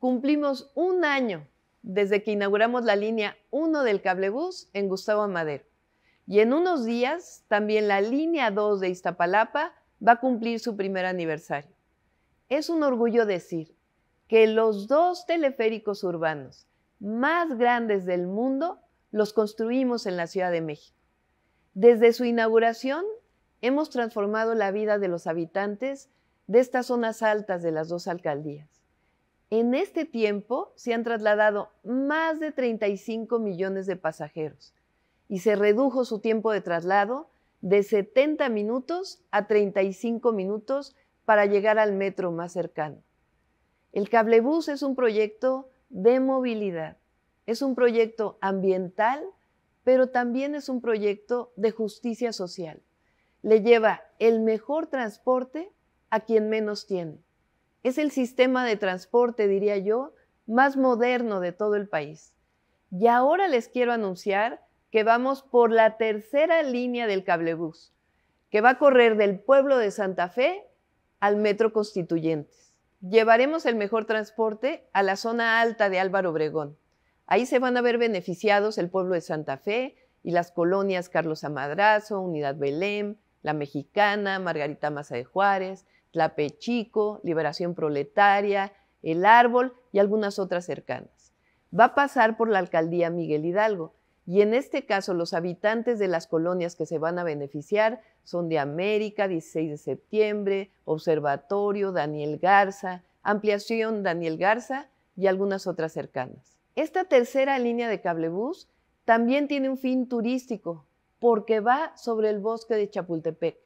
Cumplimos un año desde que inauguramos la línea 1 del cablebús en Gustavo Madero. Y en unos días también la línea 2 de Iztapalapa va a cumplir su primer aniversario. Es un orgullo decir que los dos teleféricos urbanos más grandes del mundo los construimos en la Ciudad de México. Desde su inauguración hemos transformado la vida de los habitantes de estas zonas altas de las dos alcaldías. En este tiempo se han trasladado más de 35 millones de pasajeros y se redujo su tiempo de traslado de 70 minutos a 35 minutos para llegar al metro más cercano. El cablebus es un proyecto de movilidad, es un proyecto ambiental, pero también es un proyecto de justicia social. Le lleva el mejor transporte a quien menos tiene. Es el sistema de transporte, diría yo, más moderno de todo el país. Y ahora les quiero anunciar que vamos por la tercera línea del cablebús, que va a correr del pueblo de Santa Fe al Metro Constituyentes. Llevaremos el mejor transporte a la zona alta de Álvaro Obregón. Ahí se van a ver beneficiados el pueblo de Santa Fe y las colonias Carlos Amadrazo, Unidad Belém, La Mexicana, Margarita Maza de Juárez, Tlapechico, Liberación Proletaria, El Árbol y algunas otras cercanas. Va a pasar por la alcaldía Miguel Hidalgo y en este caso los habitantes de las colonias que se van a beneficiar son de América, 16 de septiembre, Observatorio, Daniel Garza, Ampliación Daniel Garza y algunas otras cercanas. Esta tercera línea de cablebús también tiene un fin turístico porque va sobre el bosque de Chapultepec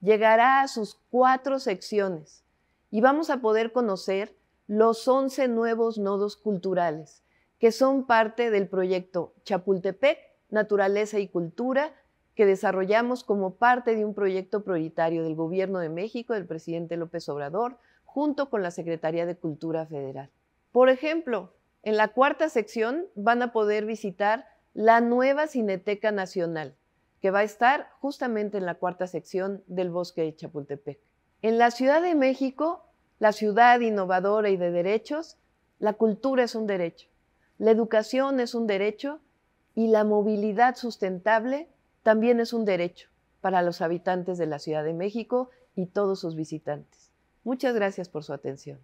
llegará a sus cuatro secciones y vamos a poder conocer los 11 nuevos nodos culturales que son parte del proyecto Chapultepec, Naturaleza y Cultura, que desarrollamos como parte de un proyecto prioritario del Gobierno de México, del presidente López Obrador, junto con la Secretaría de Cultura Federal. Por ejemplo, en la cuarta sección van a poder visitar la nueva Cineteca Nacional, que va a estar justamente en la cuarta sección del bosque de Chapultepec. En la Ciudad de México, la ciudad innovadora y de derechos, la cultura es un derecho, la educación es un derecho y la movilidad sustentable también es un derecho para los habitantes de la Ciudad de México y todos sus visitantes. Muchas gracias por su atención.